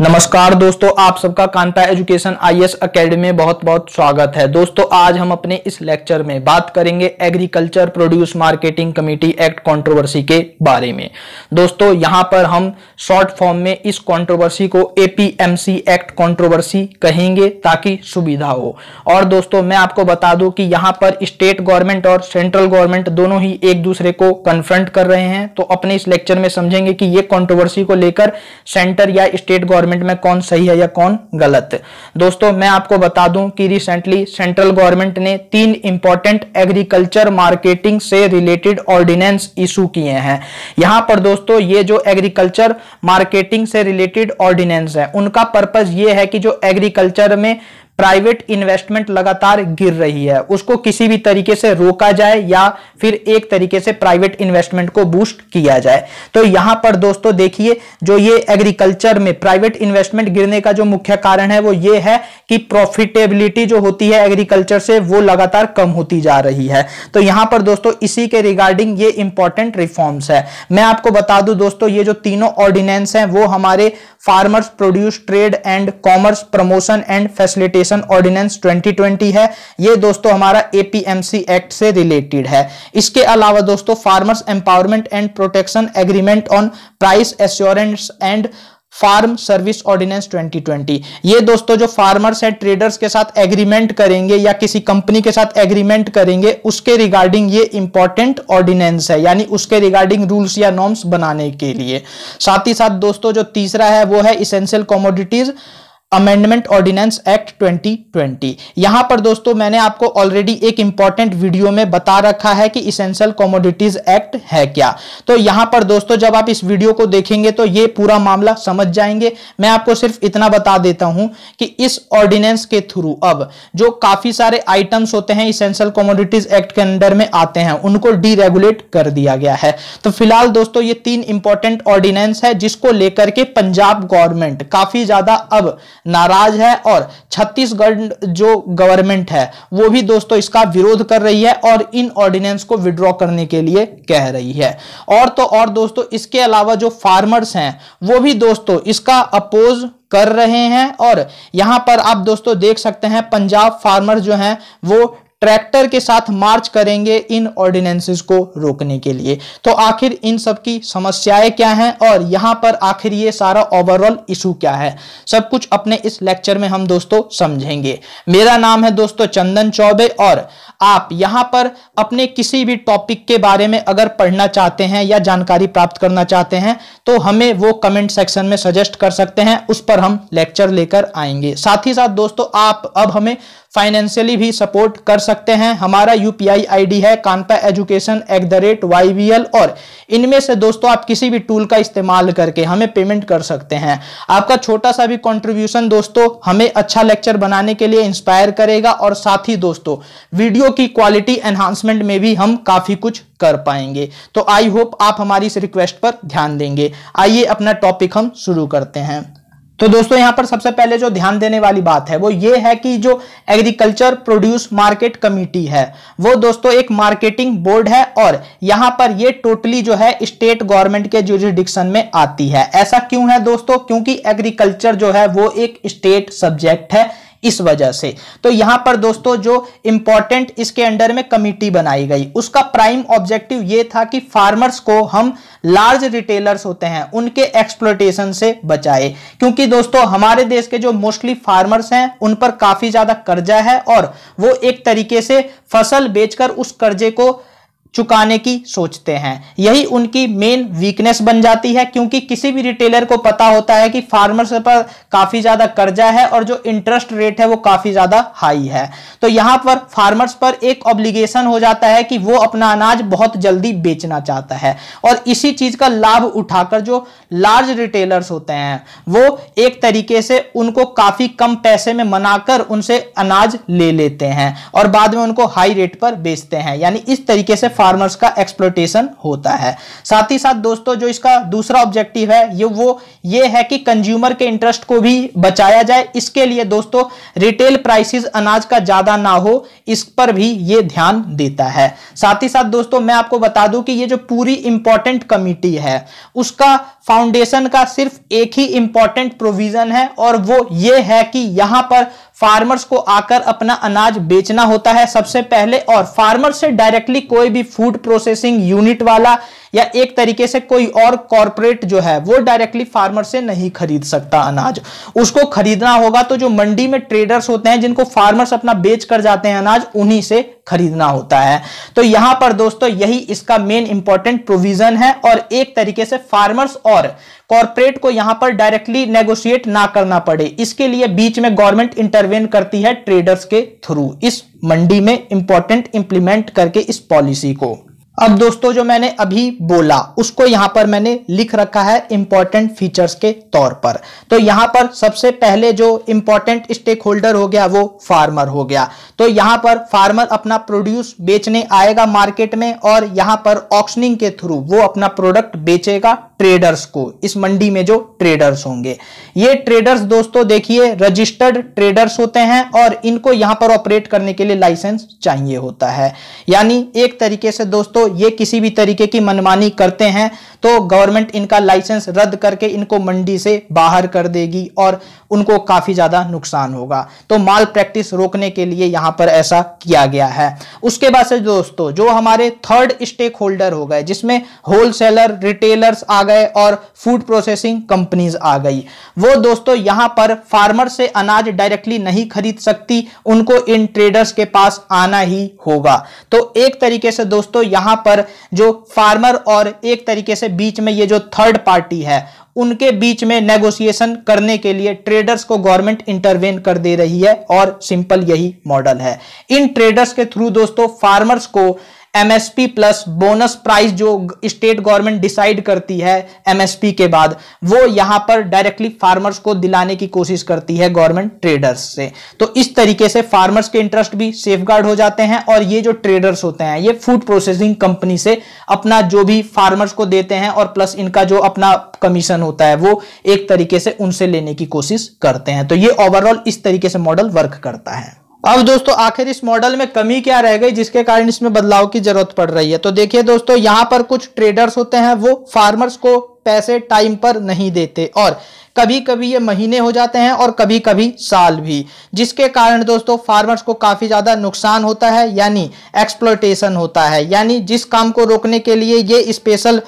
नमस्कार दोस्तों आप सबका कांता एजुकेशन आईएएस एकेडमी में बहुत बहुत स्वागत है दोस्तों आज हम अपने इस लेक्चर में बात करेंगे agriculture produce marketing committee act controversy के बारे में दोस्तों यहां पर हम शॉर्ट फॉर्म में इस कंट्रोवर्सी को एपीएमसी एक्ट कंट्रोवर्सी कहेंगे ताकि सुविधा हो और दोस्तों मैं आपको बता दू कि यहाँ पर स्टेट गवर्नमेंट और सेंट्रल गवर्नमेंट दोनों ही एक दूसरे को कन्फ्रंट कर रहे हैं तो अपने इस लेक्चर में समझेंगे कि ये कॉन्ट्रोवर्सी को लेकर सेंटर या स्टेट गवर्नमेंट गवर्नमेंट में कौन सही है या कौन गलत दोस्तों मैं आपको बता दूं कि रिसेंटली सेंट्रल गवर्नमेंट ने तीन इंपॉर्टेंट एग्रीकल्चर मार्केटिंग से रिलेटेड ऑर्डिनेंस इशू किए हैं यहां पर दोस्तों ये जो एग्रीकल्चर मार्केटिंग से रिलेटेड ऑर्डिनेंस है उनका पर्पज ये है कि जो एग्रीकल्चर में प्राइवेट इन्वेस्टमेंट लगातार गिर रही है उसको किसी भी तरीके से रोका जाए या फिर एक तरीके से प्राइवेट इन्वेस्टमेंट को बूस्ट किया जाए तो यहां पर दोस्तों देखिए जो ये एग्रीकल्चर में प्राइवेट इन्वेस्टमेंट गिरने का जो मुख्य कारण है वो ये है कि प्रॉफिटेबिलिटी जो होती है एग्रीकल्चर से वो लगातार कम होती जा रही है तो यहां पर दोस्तों इसी के रिगार्डिंग ये इंपॉर्टेंट रिफॉर्म्स है मैं आपको बता दू दोस्तों ये जो तीनों ऑर्डिनेंस है वो हमारे farmers produce trade and commerce promotion and facilitation education ordinance 2020 है ये दोस्तों हमारा एपीएमसी एक्ट से रिलेटेड है इसके अलावा दोस्तों farmers empowerment and protection agreement on price assurance and farm service ordinance 2020 ये दोस्तों जो फार्मर्स है ट्रेडर्स के साथ एग्रीमेंट करेंगे या किसी कंपनी के साथ एग्रीमेंट करेंगे उसके रिगार्डिंग ये इंपॉर्टेंट ऑर्डिनेंस है यानी उसके रिगार्डिंग रूल्स या नॉर्म्स बनाने के लिए साथ ही साथ दोस्तों जो तीसरा है वो है essential commodities amendment ordinance act 2020 यहां पर दोस्तों मैंने आपको ऑलरेडी एक इंपॉर्टेंट वीडियो में बता रखा है कि इसेंशियल कॉमोडिटीज एक्ट है क्या तो यहां पर दोस्तों जब आप इस वीडियो को देखेंगे तो ये पूरा मामला समझ जाएंगे मैं आपको सिर्फ इतना बता देता हूं कि इस ऑर्डिनेंस के थ्रू अब जो काफी सारे आइटम्स होते हैं इसेंशियल कॉमोडिटीज एक्ट के अंडर में आते हैं उनको डीरेगुलेट कर दिया गया है तो फिलहाल दोस्तों ये तीन इंपॉर्टेंट ऑर्डिनेंस है जिसको लेकर के पंजाब गवर्नमेंट काफी ज्यादा अब नाराज है और छत्तीसगढ़ जो गवर्नमेंट है वो भी दोस्तों इसका विरोध कर रही है और इन ऑर्डिनेंस को विड्रॉ करने के लिए कह रही है और तो और दोस्तों इसके अलावा जो फार्मर्स हैं वो भी दोस्तों इसका अपोज कर रहे हैं और यहां पर आप दोस्तों देख सकते हैं पंजाब फार्मर जो हैं वो ट्रैक्टर के साथ मार्च करेंगे इन ऑर्डिनेंसेस को रोकने के लिए तो आखिर इन सब की समस्याएं क्या हैं और यहां पर आखिर ये सारा ओवरऑल इशू क्या है सब कुछ अपने इस लेक्चर में हम दोस्तों समझेंगे मेरा नाम है दोस्तों चंदन चौबे और आप यहां पर अपने किसी भी टॉपिक के बारे में अगर पढ़ना चाहते हैं या जानकारी प्राप्त करना चाहते हैं तो हमें वो कमेंट सेक्शन में सजेस्ट कर सकते हैं उस पर हम लेक्चर लेकर आएंगे साथ ही साथ दोस्तों आप अब हमें फाइनेंशियली भी सपोर्ट कर सकते हैं हमारा यूपीआई आईडी है कानपा education at the rate Y और इनमें से दोस्तों आप किसी भी टूल का इस्तेमाल करके हमें पेमेंट कर सकते हैं आपका छोटा सा भी कॉन्ट्रीब्यूशन दोस्तों हमें अच्छा लेक्चर बनाने के लिए इंस्पायर करेगा और साथ ही दोस्तों वीडियो की क्वालिटी एनहांसमेंट में भी हम काफी कुछ कर पाएंगे तो आई होप आप हमारी इस रिक्वेस्ट पर ध्यान देंगे आइए अपना टॉपिक हम शुरू करते हैं तो दोस्तों यहां पर सबसे पहले जो ध्यान देने वाली बात है वो ये है कि जो एग्रीकल्चर प्रोड्यूस मार्केट कमेटी है वो दोस्तों एक मार्केटिंग बोर्ड है और यहां पर ये टोटली जो है स्टेट गवर्नमेंट के जुरिडिक्शन में आती है ऐसा क्यों है दोस्तों क्योंकि एग्रीकल्चर जो है वो एक स्टेट सब्जेक्ट है इस वजह से तो यहां पर दोस्तों जो इंपॉर्टेंट इसके अंडर में कमिटी बनाई गई उसका प्राइम ऑब्जेक्टिव यह था कि फार्मर्स को हम लार्ज रिटेलर्स होते हैं उनके एक्सप्लोटेशन से बचाए क्योंकि दोस्तों हमारे देश के जो मोस्टली फार्मर्स हैं उन पर काफी ज्यादा कर्जा है और वो एक तरीके से फसल बेचकर उस कर्जे को चुकाने की सोचते हैं यही उनकी मेन वीकनेस बन जाती है क्योंकि किसी भी रिटेलर को पता होता है कि फार्मर्स पर काफ़ी ज़्यादा कर्जा है और जो इंटरेस्ट रेट है वो काफ़ी ज़्यादा हाई है तो यहाँ पर फार्मर्स पर एक ऑब्लिगेशन हो जाता है कि वो अपना अनाज बहुत जल्दी बेचना चाहता है और इसी चीज़ का लाभ उठाकर जो लार्ज रिटेलर्स होते हैं वो एक तरीके से उनको काफ़ी कम पैसे में मनाकर उनसे अनाज ले लेते हैं और बाद में उनको हाई रेट पर बेचते हैं यानी इस तरीके से फार्मर्स का एक्सप्लोटेशन होता है साथ ही साथ दोस्तों जो इसका दूसरा ऑब्जेक्टिव है ये वो ये है कि कंज्यूमर के इंटरेस्ट को भी बचाया जाए इसके लिए दोस्तों रिटेल प्राइसेस अनाज का ज्यादा ना हो इस पर भी ये ध्यान देता है साथ ही साथ दोस्तों मैं आपको बता दूं कि ये जो पूरी इंपॉर्टेंट कमिटी है उसका फाउंडेशन का सिर्फ एक ही इंपॉर्टेंट प्रोविजन है और वो ये है कि यहां पर फार्मर्स को आकर अपना अनाज बेचना होता है सबसे पहले और फार्मर से डायरेक्टली कोई भी फूड प्रोसेसिंग यूनिट वाला या एक तरीके से कोई और कॉरपोरेट जो है वो डायरेक्टली फार्मर से नहीं खरीद सकता अनाज उसको खरीदना होगा तो जो मंडी में ट्रेडर्स होते हैं जिनको फार्मर्स अपना बेच कर जाते हैं अनाज उन्हीं से खरीदना होता है तो यहां पर दोस्तों यही इसका मेन इंपॉर्टेंट प्रोविजन है और एक तरीके से फार्मर्स और कॉरपोरेट को यहां पर डायरेक्टली नेगोशिएट ना करना पड़े इसके लिए बीच में गवर्नमेंट इंटरवेन करती है ट्रेडर्स के थ्रू इस मंडी में इंपॉर्टेंट इंप्लीमेंट करके इस पॉलिसी को अब दोस्तों जो मैंने अभी बोला उसको यहां पर मैंने लिख रखा है इंपॉर्टेंट फीचर्स के तौर पर तो यहां पर सबसे पहले जो इंपॉर्टेंट स्टेक होल्डर हो गया वो फार्मर हो गया तो यहां पर फार्मर अपना प्रोड्यूस बेचने आएगा मार्केट में और यहां पर ऑक्शनिंग के थ्रू वो अपना प्रोडक्ट बेचेगा ट्रेडर्स को इस मंडी में जो ट्रेडर्स होंगे ये ट्रेडर्स दोस्तों देखिए रजिस्टर्ड ट्रेडर्स होते हैं और इनको यहां पर ऑपरेट करने के लिए लाइसेंस चाहिए होता है यानी एक तरीके से दोस्तों ये किसी भी तरीके की मनमानी करते हैं तो गवर्नमेंट इनका लाइसेंस रद्द करके इनको मंडी से बाहर कर देगी और उनको काफी ज्यादा नुकसान होगा तो माल प्रैक्टिस रोकने के लिए यहां पर ऐसा किया गया है उसके बाद से दोस्तों जो हमारे थर्ड स्टेक होल्डर हो गए जिसमें होलसेलर रिटेलर्स आ गए और फूड प्रोसेसिंग कंपनीज आ गई वो दोस्तों यहां पर फार्मर से अनाज डायरेक्टली नहीं खरीद सकती उनको इन ट्रेडर्स के पास आना ही होगा तो एक तरीके से दोस्तों यहां पर जो फार्मर और एक तरीके से बीच में ये जो थर्ड पार्टी है उनके बीच में नेगोशिएशन करने के लिए ट्रेडर्स को गवर्नमेंट इंटरवेन कर दे रही है और सिंपल यही मॉडल है इन ट्रेडर्स के थ्रू दोस्तों फार्मर्स को एमएसपी प्लस बोनस प्राइस जो स्टेट गवर्नमेंट डिसाइड करती है एमएसपी के बाद वो यहां पर डायरेक्टली फार्मर्स को दिलाने की कोशिश करती है गवर्नमेंट ट्रेडर्स से तो इस तरीके से फार्मर्स के इंटरेस्ट भी सेफ हो जाते हैं और ये जो ट्रेडर्स होते हैं ये फूड प्रोसेसिंग कंपनी से अपना जो भी फार्मर्स को देते हैं और प्लस इनका जो अपना कमीशन होता है वो एक तरीके से उनसे लेने की कोशिश करते हैं तो ये ओवरऑल इस तरीके से मॉडल वर्क करता है अब दोस्तों आखिर इस मॉडल में कमी क्या रह गई जिसके कारण इसमें बदलाव की जरूरत पड़ रही है तो देखिए दोस्तों यहां पर कुछ ट्रेडर्स होते हैं वो फार्मर्स को पैसे टाइम पर नहीं देते और कभी कभी ये महीने हो जाते हैं और कभी कभी साल भी जिसके कारण दोस्तों फार्मर्स को काफ़ी ज़्यादा नुकसान होता है यानी एक्सप्लोटेशन होता है यानी जिस काम को रोकने के लिए ये स्पेशल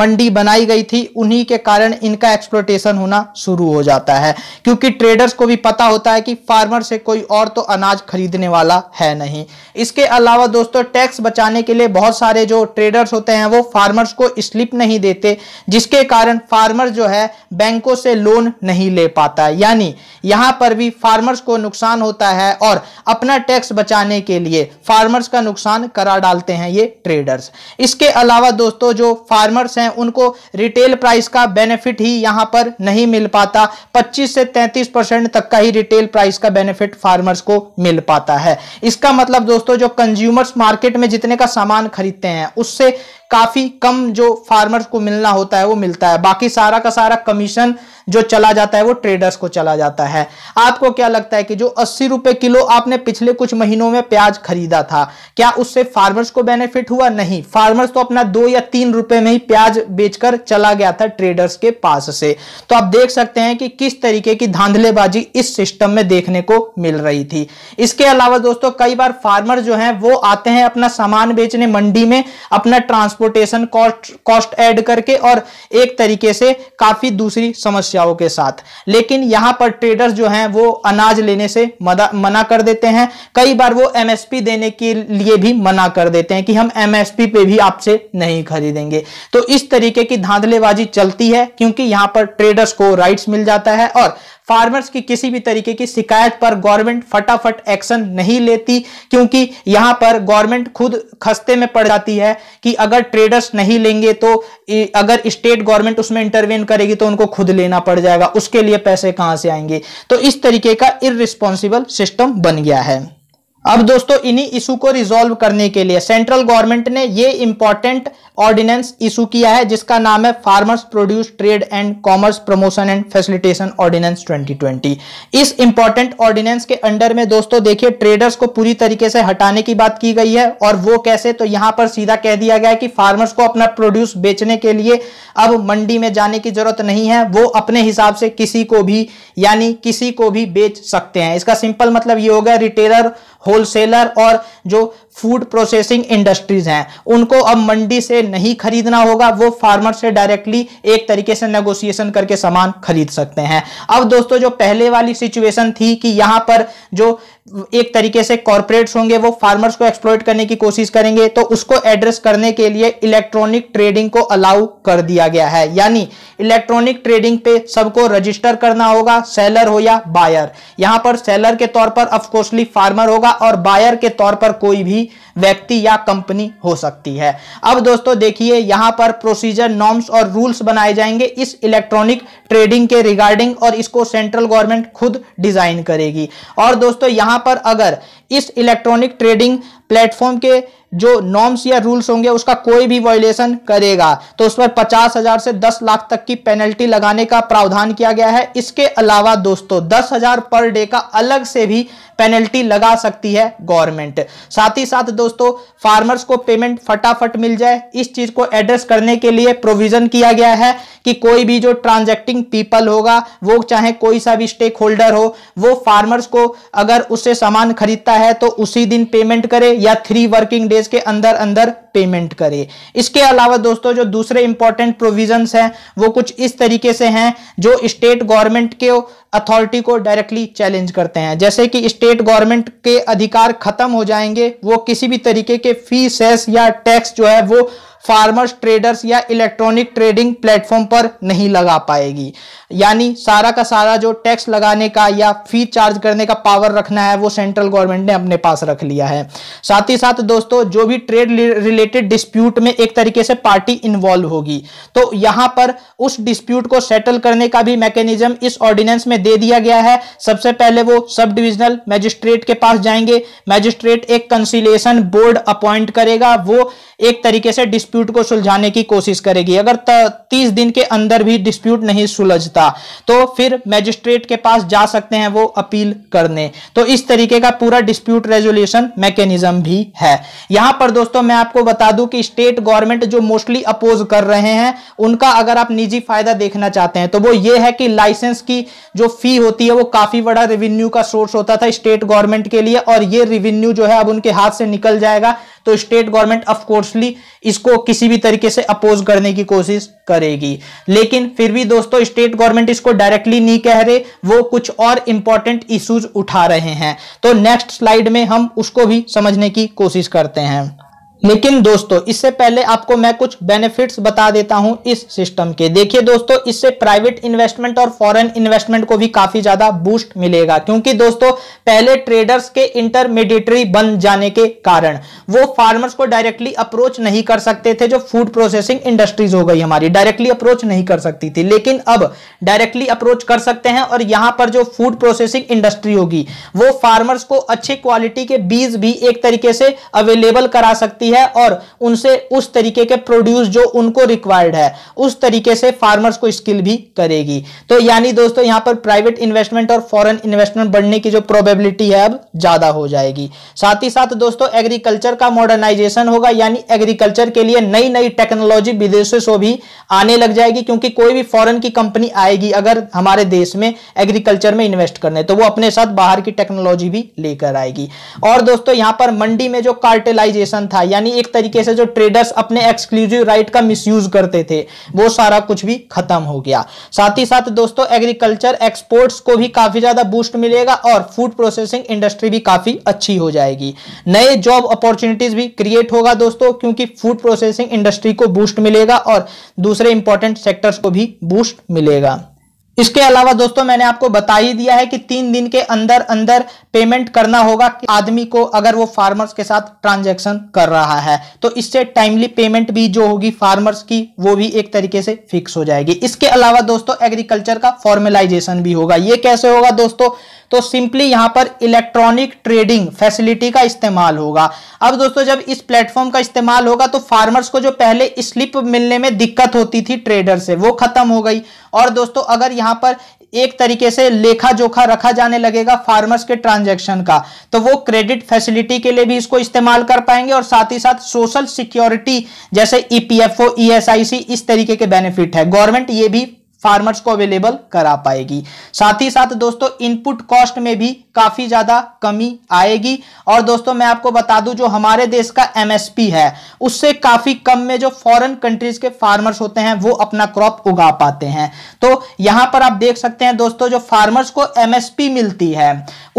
मंडी बनाई गई थी उन्हीं के कारण इनका एक्सप्लोटेशन होना शुरू हो जाता है क्योंकि ट्रेडर्स को भी पता होता है कि फार्मर से कोई और तो अनाज खरीदने वाला है नहीं इसके अलावा दोस्तों टैक्स बचाने के लिए बहुत सारे जो ट्रेडर्स होते हैं वो फार्मर्स को स्लिप नहीं देते जिसके कारण फार्मर जो है बैंकों से लोन लोन नहीं ले पाता यानी यहां पर भी फार्मर्स को नुकसान होता है और अपना टैक्स बचाने के लिए फार्मर्स का नुकसान करा डालते हैं ये ट्रेडर्स इसके अलावा दोस्तों जो फार्मर्स हैं उनको रिटेल प्राइस का बेनिफिट ही यहां पर नहीं मिल पाता 25 से 33 परसेंट तक का ही रिटेल प्राइस का बेनिफिट फार्मर्स को मिल पाता है इसका मतलब दोस्तों जो कंज्यूमर्स मार्केट में जितने का सामान खरीदते हैं उससे काफी कम जो फार्मर्स को मिलना होता है वो मिलता है बाकी सारा का सारा कमीशन जो चला जाता है वो ट्रेडर्स को चला जाता है आपको क्या लगता है कि जो अस्सी रुपए किलो आपने पिछले कुछ महीनों में प्याज खरीदा था क्या उससे फार्मर्स को बेनिफिट हुआ नहीं फार्मर्स तो अपना दो या तीन रुपए में ही प्याज बेचकर चला गया था ट्रेडर्स के पास से तो आप देख सकते हैं कि किस तरीके की धांधलेबाजी इस सिस्टम में देखने को मिल रही थी इसके अलावा दोस्तों कई बार फार्मर जो है वो आते हैं अपना सामान बेचने मंडी में अपना transport transportation cost cost add करके और एक तरीके से काफी दूसरी समस्याओं के साथ लेकिन यहां पर ट्रेडर्स जो हैं वो अनाज लेने से मना कर देते हैं कई बार वो एमएसपी देने के लिए भी मना कर देते हैं कि हम एमएसपी पे भी आपसे नहीं खरीदेंगे तो इस तरीके की धांधलेबाजी चलती है क्योंकि यहां पर ट्रेडर्स को राइट्स मिल जाता है और फार्मर्स की किसी भी तरीके की शिकायत पर गवर्नमेंट फटाफट एक्शन नहीं लेती क्योंकि यहां पर गवर्नमेंट खुद खस्ते में पड़ जाती है कि अगर ट्रेडर्स नहीं लेंगे तो अगर स्टेट गवर्नमेंट उसमें इंटरवेन करेगी तो उनको खुद लेना पड़ जाएगा उसके लिए पैसे कहां से आएंगे तो इस तरीके का इरिस्पॉन्सिबल सिस्टम बन गया है अब दोस्तों इन्हीं इशू को रिजोल्व करने के लिए सेंट्रल गवर्नमेंट ने ये इंपॉर्टेंट ऑर्डिनेंस इशू किया है जिसका नाम है farmers produce trade and commerce promotion and facilitation ordinance 2020 इस इंपॉर्टेंट ऑर्डिनेंस के अंडर में दोस्तों देखिए ट्रेडर्स को पूरी तरीके से हटाने की बात की गई है और वो कैसे तो यहां पर सीधा कह दिया गया है कि फार्मर्स को अपना प्रोड्यूस बेचने के लिए अब मंडी में जाने की जरूरत नहीं है वो अपने हिसाब से किसी को भी यानी किसी को भी बेच सकते हैं इसका सिंपल मतलब ये होगा रिटेलर होलसेलर और जो फूड प्रोसेसिंग इंडस्ट्रीज हैं उनको अब मंडी से नहीं खरीदना होगा वो फार्मर से डायरेक्टली एक तरीके से नेगोशिएशन करके सामान खरीद सकते हैं अब दोस्तों जो पहले वाली सिचुएशन थी कि यहाँ पर जो एक तरीके से कॉरपोरेट्स होंगे वो फार्मर्स को एक्सप्लोइट करने की कोशिश करेंगे तो उसको एड्रेस करने के लिए इलेक्ट्रॉनिक ट्रेडिंग को अलाउ कर दिया गया है यानी इलेक्ट्रॉनिक ट्रेडिंग पे सबको रजिस्टर करना होगा सेलर हो या बायर यहां पर सेलर के तौर पर अफकोर्सली फार्मर होगा और बायर के तौर पर कोई भी व्यक्ति या कंपनी हो सकती है अब दोस्तों देखिए यहां पर प्रोसीजर नॉर्म्स और रूल्स बनाए जाएंगे इस इलेक्ट्रॉनिक ट्रेडिंग के रिगार्डिंग और इसको सेंट्रल गवर्नमेंट खुद डिजाइन करेगी और दोस्तों यहां यहां पर अगर इस इलेक्ट्रॉनिक ट्रेडिंग प्लेटफॉर्म के जो नॉर्म्स या रूल्स होंगे उसका कोई भी वायोलेशन करेगा तो उस पर पचास हजार से दस लाख तक की पेनल्टी लगाने का प्रावधान किया गया है इसके अलावा दोस्तों दस हजार पर डे का अलग से भी पेनल्टी लगा सकती है गवर्नमेंट साथ ही साथ दोस्तों फार्मर्स को पेमेंट फटाफट मिल जाए इस चीज को एड्रेस करने के लिए प्रोविजन किया गया है कि कोई भी जो ट्रांजेक्टिंग पीपल होगा वो चाहे कोई सा भी स्टेक होल्डर हो वो फार्मर्स को अगर उससे सामान खरीदता है तो उसी दिन पेमेंट करे या थ्री वर्किंग डेज के अंदर अंदर पेमेंट करे इसके अलावा दोस्तों जो दूसरे इंपॉर्टेंट प्रोविजंस हैं वो कुछ इस तरीके से हैं जो स्टेट गवर्नमेंट के अथॉरिटी को डायरेक्टली चैलेंज करते हैं जैसे कि स्टेट गवर्नमेंट के अधिकार खत्म हो जाएंगे वो किसी भी तरीके के फी सेस या टैक्स जो है वो फार्मर्स ट्रेडर्स या इलेक्ट्रॉनिक ट्रेडिंग प्लेटफॉर्म पर नहीं लगा पाएगी यानी सारा का सारा जो टैक्स लगाने का या फी चार्ज करने का पावर रखना है वो सेंट्रल गवर्नमेंट ने अपने पास रख लिया है साथ ही साथ दोस्तों जो भी ट्रेड रिलेटेड डिस्प्यूट में एक तरीके से पार्टी इन्वॉल्व होगी तो यहां पर उस डिस्प्यूट को सेटल करने का भी मैकेनिज्म इस ऑर्डिनेंस में दे दिया गया है सबसे पहले वो सब डिविजनल मैजिस्ट्रेट के पास जाएंगे मैजिस्ट्रेट एक कंसिलेशन बोर्ड अपॉइंट करेगा वो एक तरीके से डिस्प्यूट डिस्प्यूट को सुलझाने की कोशिश करेगी अगर तीस दिन के अंदर भी डिस्प्यूट नहीं सुलझता तो फिर मैजिस्ट्रेट के पास जा सकते हैं वो अपील करने तो इस तरीके का पूरा डिस्प्यूट रेजोल्यूशन मैकेनिज्म भी है यहां पर दोस्तों मैं आपको बता दूं कि स्टेट गवर्नमेंट जो मोस्टली अपोज कर रहे हैं उनका अगर आप निजी फायदा देखना चाहते हैं तो वो ये है कि लाइसेंस की जो फी होती है वो काफी बड़ा रेवेन्यू का सोर्स होता था स्टेट गवर्नमेंट के लिए और ये रेवेन्यू जो है अब उनके हाथ से निकल जाएगा तो स्टेट गवर्नमेंट अफकोर्सली इसको किसी भी तरीके से अपोज करने की कोशिश करेगी लेकिन फिर भी दोस्तों स्टेट गवर्नमेंट इसको डायरेक्टली नहीं कह रहे वो कुछ और इंपॉर्टेंट इश्यूज उठा रहे हैं तो नेक्स्ट स्लाइड में हम उसको भी समझने की कोशिश करते हैं लेकिन दोस्तों इससे पहले आपको मैं कुछ बेनिफिट्स बता देता हूं इस सिस्टम के देखिए दोस्तों इससे प्राइवेट इन्वेस्टमेंट और फॉरेन इन्वेस्टमेंट को भी काफी ज्यादा बूस्ट मिलेगा क्योंकि दोस्तों पहले ट्रेडर्स के इंटरमीडिएटरी बन जाने के कारण वो फार्मर्स को डायरेक्टली अप्रोच नहीं कर सकते थे जो फूड प्रोसेसिंग इंडस्ट्रीज हो गई हमारी डायरेक्टली अप्रोच नहीं कर सकती थी लेकिन अब डायरेक्टली अप्रोच कर सकते हैं और यहां पर जो फूड प्रोसेसिंग इंडस्ट्री होगी वो फार्मर्स को अच्छे क्वालिटी के बीज भी एक तरीके से अवेलेबल करा सकती है है और उनसे उस तरीके के प्रोड्यूस जो उनको रिक्वायर्ड है उस तरीके से फार्मर्स को स्किल भी करेगी तो यानी दोस्तों यहां पर प्राइवेट इन्वेस्टमेंट और फॉरेन इन्वेस्टमेंट बढ़ने की जो प्रोबेबिलिटी है अब ज्यादा हो जाएगी साथ ही साथ दोस्तों एग्रीकल्चर का मॉडर्नाइजेशन होगा यानी एग्रीकल्चर के लिए नई नई टेक्नोलॉजी विदेशों से भी आने लग जाएगी क्योंकि कोई भी फॉरन की कंपनी आएगी अगर हमारे देश में एग्रीकल्चर में इन्वेस्ट करने तो वो अपने साथ बाहर की टेक्नोलॉजी भी लेकर आएगी और दोस्तों यहां पर मंडी में जो कार्टेलाइजेशन था यानी यानी एक तरीके से जो ट्रेडर्स अपने एक्सक्लूसिव राइट का मिसयूज करते थे वो सारा कुछ भी खत्म हो गया साथ ही साथ दोस्तों एग्रीकल्चर एक्सपोर्ट्स को भी काफी ज्यादा बूस्ट मिलेगा और फूड प्रोसेसिंग इंडस्ट्री भी काफी अच्छी हो जाएगी नए जॉब अपॉर्चुनिटीज भी क्रिएट होगा दोस्तों क्योंकि फूड प्रोसेसिंग इंडस्ट्री को बूस्ट मिलेगा और दूसरे इंपॉर्टेंट सेक्टर्स को भी बूस्ट मिलेगा इसके अलावा दोस्तों मैंने आपको बता ही दिया है कि तीन दिन के अंदर अंदर पेमेंट करना होगा कि आदमी को अगर वो फार्मर्स के साथ ट्रांजैक्शन कर रहा है तो इससे टाइमली पेमेंट भी जो होगी फार्मर्स की वो भी एक तरीके से फिक्स हो जाएगी इसके अलावा दोस्तों एग्रीकल्चर का फॉर्मेलाइजेशन भी होगा ये कैसे होगा दोस्तों तो सिंपली यहां पर इलेक्ट्रॉनिक ट्रेडिंग फैसिलिटी का इस्तेमाल होगा अब दोस्तों जब इस प्लेटफॉर्म का इस्तेमाल होगा तो फार्मर्स को जो पहले स्लिप मिलने में दिक्कत होती थी ट्रेडर से वो खत्म हो गई और दोस्तों अगर यहाँ यहां पर एक तरीके से लेखा जोखा रखा जाने लगेगा फार्मर्स के ट्रांजैक्शन का तो वो क्रेडिट फैसिलिटी के लिए भी इसको इस्तेमाल कर पाएंगे और साथ ही साथ सोशल सिक्योरिटी जैसे ईपीएफओ ईएसआईसी इस तरीके के बेनिफिट है गवर्नमेंट ये भी फार्मर्स को अवेलेबल करा पाएगी साथ ही साथ दोस्तों इनपुट कॉस्ट में भी काफी ज्यादा कमी आएगी और दोस्तों मैं आपको बता दूं जो हमारे देश का एमएसपी है उससे काफी कम में जो फॉरेन कंट्रीज के फार्मर्स होते हैं वो अपना क्रॉप उगा पाते हैं तो यहां पर आप देख सकते हैं दोस्तों जो फार्मर्स को एमएसपी मिलती है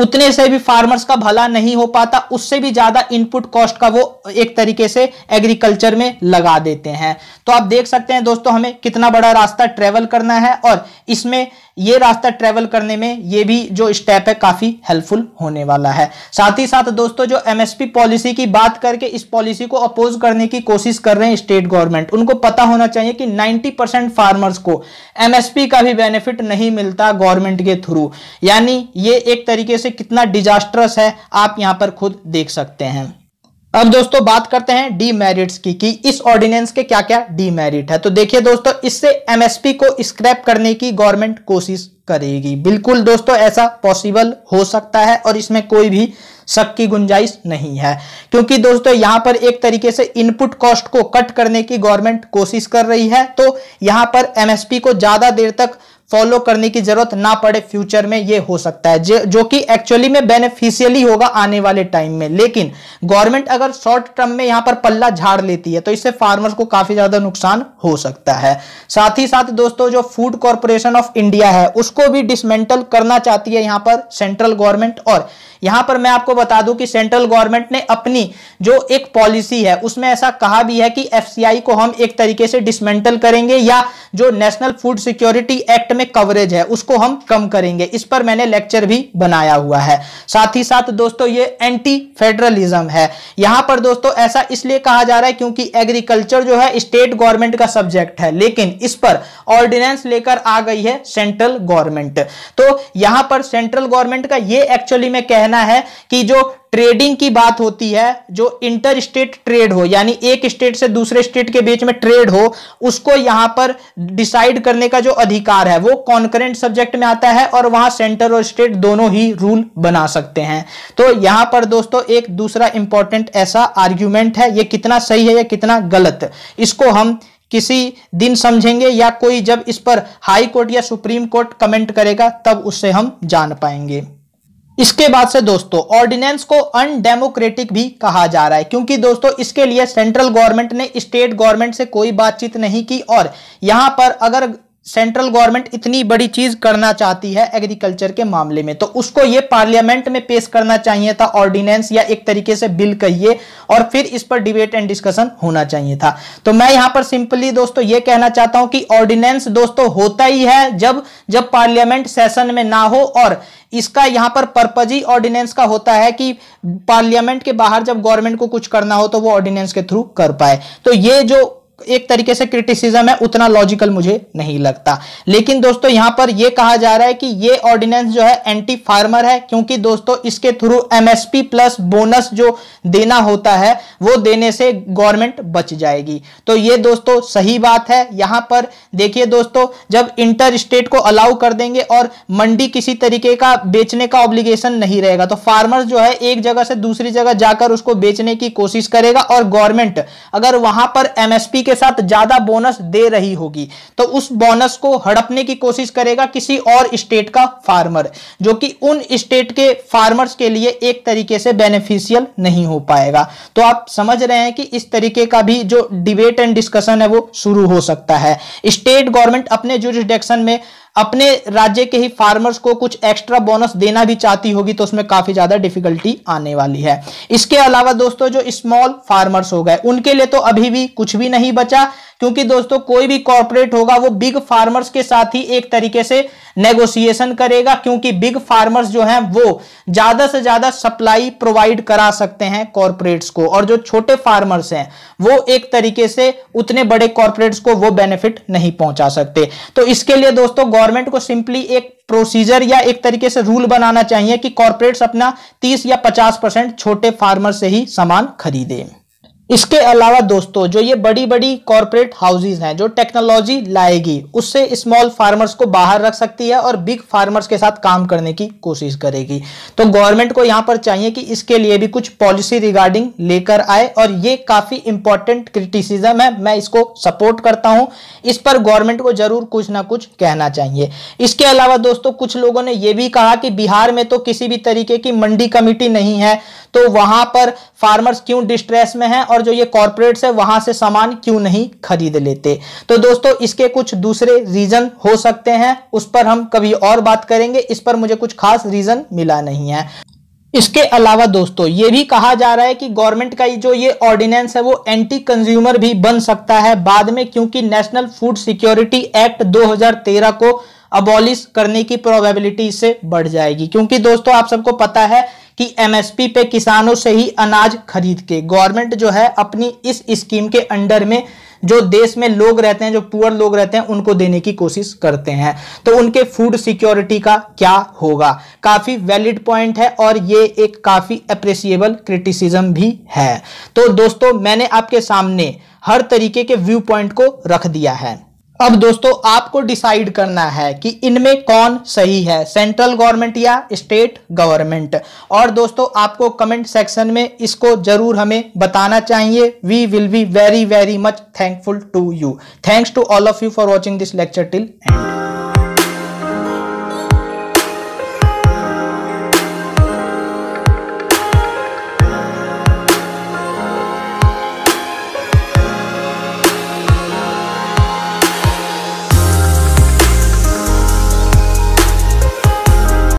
उतने से भी फार्मर्स का भला नहीं हो पाता उससे भी ज्यादा इनपुट कॉस्ट का वो एक तरीके से एग्रीकल्चर में लगा देते हैं तो आप देख सकते हैं दोस्तों हमें कितना बड़ा रास्ता ट्रेवल करना करना है और इसमें ये रास्ता ट्रेवल करने में ये भी जो स्टेप है काफ़ी हेल्पफुल होने वाला है साथ ही साथ दोस्तों जो एमएसपी पॉलिसी की बात करके इस पॉलिसी को अपोज करने की कोशिश कर रहे हैं स्टेट गवर्नमेंट उनको पता होना चाहिए कि 90 परसेंट फार्मर्स को एमएसपी का भी बेनिफिट नहीं मिलता गवर्नमेंट के थ्रू यानी ये एक तरीके से कितना डिजास्टरस है आप यहां पर खुद देख सकते हैं अब दोस्तों बात करते हैं डीमेरिट्स की कि इस ऑर्डिनेंस के क्या क्या डीमेरिट है तो देखिए दोस्तों इससे एमएसपी को स्क्रैप करने की गवर्नमेंट कोशिश करेगी बिल्कुल दोस्तों ऐसा पॉसिबल हो सकता है और इसमें कोई भी शक की गुंजाइश नहीं है क्योंकि दोस्तों यहां पर एक तरीके से इनपुट कॉस्ट को कट करने की गवर्नमेंट कोशिश कर रही है तो यहां पर एमएसपी को ज्यादा देर तक फॉलो करने की जरूरत ना पड़े फ्यूचर में ये हो सकता है जो कि एक्चुअली में बेनिफिशियली होगा आने वाले टाइम में लेकिन गवर्नमेंट अगर शॉर्ट टर्म में यहां पर पल्ला झाड़ लेती है तो इससे फार्मर्स को काफी ज्यादा नुकसान हो सकता है साथ ही साथ दोस्तों जो फूड कॉरपोरेशन ऑफ इंडिया है उसको भी डिसमेंटल करना चाहती है यहां पर सेंट्रल गवर्नमेंट और यहां पर मैं आपको बता दूं कि सेंट्रल गवर्नमेंट ने अपनी जो एक पॉलिसी है उसमें ऐसा कहा भी है कि एफसीआई को हम एक तरीके से डिसमेंटल करेंगे या जो नेशनल फूड सिक्योरिटी एक्ट में कवरेज है उसको हम कम करेंगे इस पर मैंने लेक्चर भी बनाया हुआ है साथ ही साथ दोस्तों ये एंटी फेडरलिज्म है यहां पर दोस्तों ऐसा इसलिए कहा जा रहा है क्योंकि एग्रीकल्चर जो है स्टेट गवर्नमेंट का सब्जेक्ट है लेकिन इस पर ऑर्डिनेंस लेकर आ गई है सेंट्रल गवर्नमेंट तो यहां पर सेंट्रल गवर्नमेंट का ये एक्चुअली में कहना है कि जो ट्रेडिंग की बात होती है जो इंटर स्टेट ट्रेड हो यानी एक स्टेट से दूसरे स्टेट के बीच में ट्रेड हो उसको यहां पर डिसाइड करने का जो अधिकार है वो कॉन्करेंट सब्जेक्ट में आता है और वहां सेंटर और स्टेट दोनों ही रूल बना सकते हैं तो यहां पर दोस्तों एक दूसरा इंपॉर्टेंट ऐसा आर्ग्यूमेंट है ये कितना सही है या कितना गलत इसको हम किसी दिन समझेंगे या कोई जब इस पर हाई कोर्ट या सुप्रीम कोर्ट कमेंट करेगा तब उससे हम जान पाएंगे इसके बाद से दोस्तों ऑर्डिनेंस को अनडेमोक्रेटिक भी कहा जा रहा है क्योंकि दोस्तों इसके लिए सेंट्रल गवर्नमेंट ने स्टेट गवर्नमेंट से कोई बातचीत नहीं की और यहां पर अगर सेंट्रल गवर्नमेंट इतनी बड़ी चीज करना चाहती है एग्रीकल्चर के मामले में तो उसको ये पार्लियामेंट में पेश करना चाहिए था ऑर्डिनेंस या एक तरीके से बिल कहिए और फिर इस पर डिबेट एंड डिस्कशन होना चाहिए था तो मैं यहां पर सिंपली दोस्तों ये कहना चाहता हूं कि ऑर्डिनेंस दोस्तों होता ही है जब जब पार्लियामेंट सेशन में ना हो और इसका यहां पर पर्पज ही ऑर्डिनेंस का होता है कि पार्लियामेंट के बाहर जब गवर्नमेंट को कुछ करना हो तो वो ऑर्डिनेंस के थ्रू कर पाए तो ये जो एक तरीके से क्रिटिसिज्म है उतना लॉजिकल मुझे नहीं लगता लेकिन दोस्तों यहां पर यह कहा जा रहा है कि यह ऑर्डिनेंस जो है एंटी फार्मर है क्योंकि दोस्तों इसके थ्रू एमएसपी प्लस बोनस जो देना होता है वो देने से गवर्नमेंट बच जाएगी तो ये दोस्तों सही बात है यहां पर देखिए दोस्तों जब इंटर स्टेट को अलाउ कर देंगे और मंडी किसी तरीके का बेचने का ऑब्लिगेशन नहीं रहेगा तो फार्मर जो है एक जगह से दूसरी जगह जाकर उसको बेचने की कोशिश करेगा और गवर्नमेंट अगर वहां पर एमएसपी के साथ ज्यादा बोनस दे रही होगी तो उस बोनस को हड़पने की कोशिश करेगा किसी और स्टेट का फार्मर जो कि उन स्टेट के फार्मर्स के लिए एक तरीके से बेनिफिशियल नहीं हो पाएगा तो आप समझ रहे हैं कि इस तरीके का भी जो डिबेट एंड डिस्कशन है वो शुरू हो सकता है स्टेट गवर्नमेंट अपने जुरिस्डिक्शन में अपने राज्य के ही फार्मर्स को कुछ एक्स्ट्रा बोनस देना भी चाहती होगी तो उसमें काफी ज्यादा डिफिकल्टी आने वाली है इसके अलावा दोस्तों जो स्मॉल फार्मर्स हो गए उनके लिए तो अभी भी कुछ भी नहीं बचा क्योंकि दोस्तों कोई भी कॉर्पोरेट होगा वो बिग फार्मर्स के साथ ही एक तरीके से नेगोशिएशन करेगा क्योंकि बिग फार्मर्स जो हैं वो ज्यादा से ज्यादा सप्लाई प्रोवाइड करा सकते हैं कॉरपोरेट्स को और जो छोटे फार्मर्स हैं वो एक तरीके से उतने बड़े कॉरपोरेट्स को वो बेनिफिट नहीं पहुंचा सकते तो इसके लिए दोस्तों गवर्नमेंट को सिंपली एक प्रोसीजर या एक तरीके से रूल बनाना चाहिए कि कॉरपोरेट्स अपना 30 या 50 परसेंट छोटे फार्मर से ही सामान खरीदें इसके अलावा दोस्तों जो ये बड़ी बड़ी कॉरपोरेट हाउसेज हैं जो टेक्नोलॉजी लाएगी उससे स्मॉल फार्मर्स को बाहर रख सकती है और बिग फार्मर्स के साथ काम करने की कोशिश करेगी तो गवर्नमेंट को यहां पर चाहिए कि इसके लिए भी कुछ पॉलिसी रिगार्डिंग लेकर आए और ये काफ़ी इंपॉर्टेंट क्रिटिसिज्म है मैं इसको सपोर्ट करता हूं इस पर गवर्नमेंट को जरूर कुछ ना कुछ कहना चाहिए इसके अलावा दोस्तों कुछ लोगों ने यह भी कहा कि बिहार में तो किसी भी तरीके की मंडी कमिटी नहीं है तो वहां पर फार्मर्स क्यों डिस्ट्रेस में हैं और जो ये कॉरपोरेट्स है वहां से सामान क्यों नहीं खरीद लेते तो दोस्तों इसके कुछ दूसरे रीजन हो सकते हैं उस पर हम कभी और बात करेंगे इस पर मुझे कुछ खास रीजन मिला नहीं है इसके अलावा दोस्तों ये भी कहा जा रहा है कि गवर्नमेंट का जो ये ऑर्डिनेंस है वो एंटी कंज्यूमर भी बन सकता है बाद में क्योंकि नेशनल फूड सिक्योरिटी एक्ट 2013 को अबॉलिश करने की प्रोबेबिलिटी इससे बढ़ जाएगी क्योंकि दोस्तों आप सबको पता है कि एमएसपी पे किसानों से ही अनाज खरीद के गवर्नमेंट जो है अपनी इस स्कीम के अंडर में जो देश में लोग रहते हैं जो पुअर लोग रहते हैं उनको देने की कोशिश करते हैं तो उनके फूड सिक्योरिटी का क्या होगा काफी वैलिड पॉइंट है और ये एक काफी अप्रिसिएबल क्रिटिसिज्म भी है तो दोस्तों मैंने आपके सामने हर तरीके के व्यू पॉइंट को रख दिया है अब दोस्तों आपको डिसाइड करना है कि इनमें कौन सही है सेंट्रल गवर्नमेंट या स्टेट गवर्नमेंट और दोस्तों आपको कमेंट सेक्शन में इसको जरूर हमें बताना चाहिए we will be very very much thankful to you thanks to all of you for watching this lecture till and